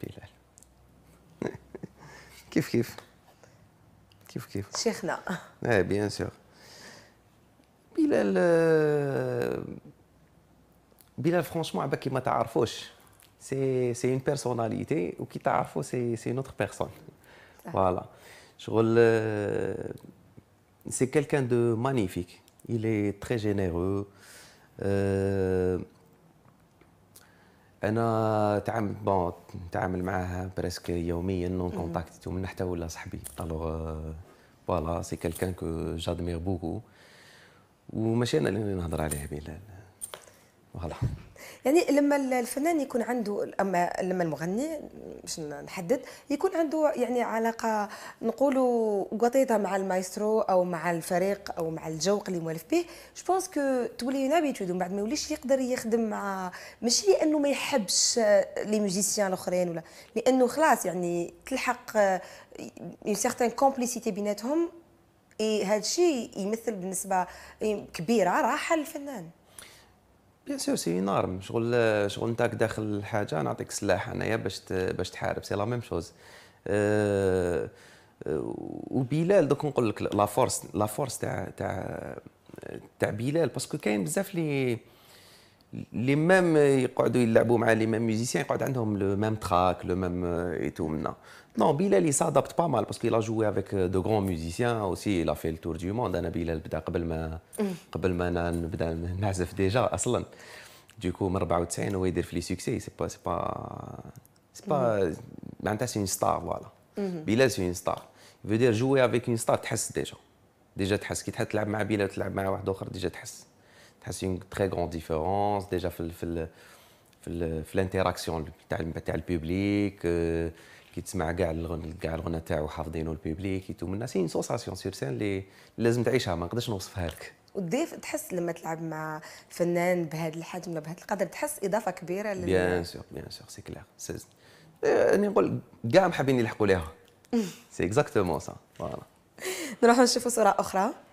Bilal. Kif kif. Kif kif. Eh bien sûr. Bilal euh, franchement, vous m'a tuعرفوش. C'est c'est une personnalité, ou qui t'a c'est c'est une autre personne. Ah. Voilà. Je euh, c'est quelqu'un de magnifique. Il est très généreux. Euh, انا تعامل بون نتعامل معاها برسك يوميا نون كونتاكت ومن حتى ولا صاحبي الوغ فوالا سي كالكان كو جادمير بوكو وماشي انا اللي نهضر عليه بلال فوالا يعني لما الفنان يكون عنده اما لما المغني باش نحدد يكون عنده يعني علاقه نقولوا وطيده مع المايسترو او مع الفريق او مع الجوق اللي موالف به جو بونس كو تولي اون ابيتود ومن بعد ما يوليش يقدر يخدم مع ماشي لانه ما يحبش آه، لي ميوزيسيان الاخرين ولا لانه خلاص يعني تلحق اون سيغتان كومبليسيتي بيناتهم هذا الشيء يمثل بالنسبه إيه، كبيره راحه للفنان بيان سور سي اون ارم شغل شغل نتاك داخل الحاجه نعطيك سلاح انايا باش باش تحارب سي لا ميم شوز أه،, أه وبلال دوك نقول لك لا فورس لا فورس تاع تاع تاع بلال باسكو كاين بزاف لي لي ميم يقعدوا يلعبوا مع لي ميم ميوزيسيان يقعد عندهم لو ميم تراك لو ميم ايتو منا نون بلال سادابت با مال باسكو لا جوي افيك دو غون ميوزيسيان اوسي لا في التور دو موند انا بلال بدا قبل ما قبل ما انا نبدا نعزف ديجا اصلا ديكو من 94 هو يدير في لي سوكسي سي با سي با سي با معناتها سي اون ستار فوالا بلال سي اون ستار فيدير جوي افيك اون ستار تحس ديجا ديجا تحس كي تحب تلعب مع بلال تلعب مع واحد اخر ديجا تحس تحس اون تري غروند ديفيرونس ديجا في الـ في الـ في, في الانتراكسيون تاع تاع البوبليك كي تسمع كاع كاع الغنى تاعو حافظينه البوبليك يتو من سي سونساسيون سير سان اللي لازم تعيشها ما نقدرش نوصفها لك وديف تحس لما تلعب مع فنان بهذا الحجم ولا بهذا القدر تحس اضافه كبيره لل بيان سور بيان سور سي كلير انا نقول كاع محابين يلحقوا لها سي اكزاكتومون سا فوالا نروحوا نشوفوا صوره اخرى